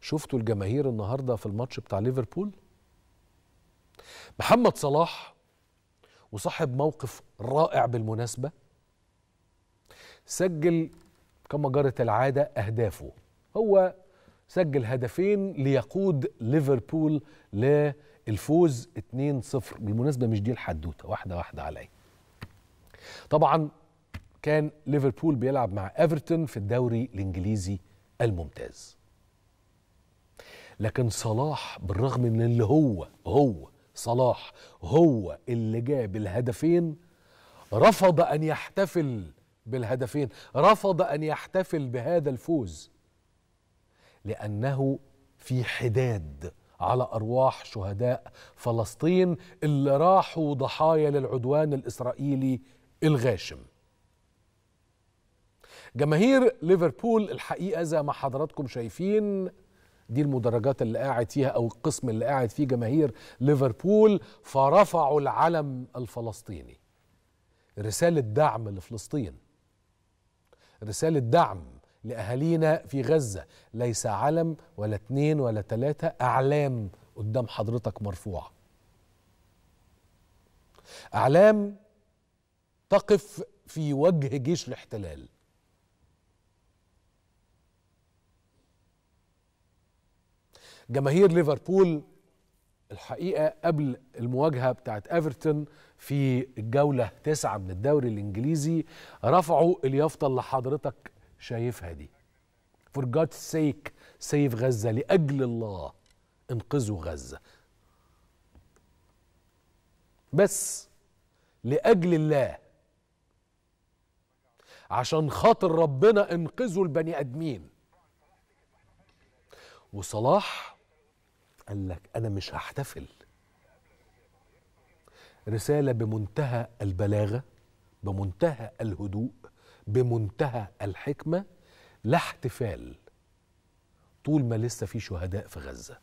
شفتوا الجماهير النهارده في الماتش بتاع ليفربول محمد صلاح وصاحب موقف رائع بالمناسبه سجل كما جرت العاده اهدافه هو سجل هدفين ليقود ليفربول للفوز 2-0 بالمناسبه مش دي الحدوته واحده واحده عليا طبعا كان ليفربول بيلعب مع ايفرتون في الدوري الانجليزي الممتاز لكن صلاح بالرغم من اللي هو هو صلاح هو اللي جاب الهدفين رفض ان يحتفل بالهدفين رفض ان يحتفل بهذا الفوز لانه في حداد على ارواح شهداء فلسطين اللي راحوا ضحايا للعدوان الاسرائيلي الغاشم جماهير ليفربول الحقيقه زي ما حضراتكم شايفين دي المدرجات اللي قاعد فيها او القسم اللي قاعد فيه جماهير ليفربول فرفعوا العلم الفلسطيني رساله دعم لفلسطين رساله دعم لاهالينا في غزه ليس علم ولا اتنين ولا تلاته اعلام قدام حضرتك مرفوعه اعلام تقف في وجه جيش الاحتلال جماهير ليفربول الحقيقه قبل المواجهه بتاعت ايفرتون في الجوله تسعة من الدوري الانجليزي رفعوا اليافطه اللي حضرتك شايفها دي فور جاد سيك سيف غزه لاجل الله انقذوا غزه بس لاجل الله عشان خاطر ربنا انقذوا البني ادمين وصلاح قال لك أنا مش هحتفل رسالة بمنتهى البلاغة بمنتهى الهدوء بمنتهى الحكمة لا احتفال طول ما لسه في شهداء في غزة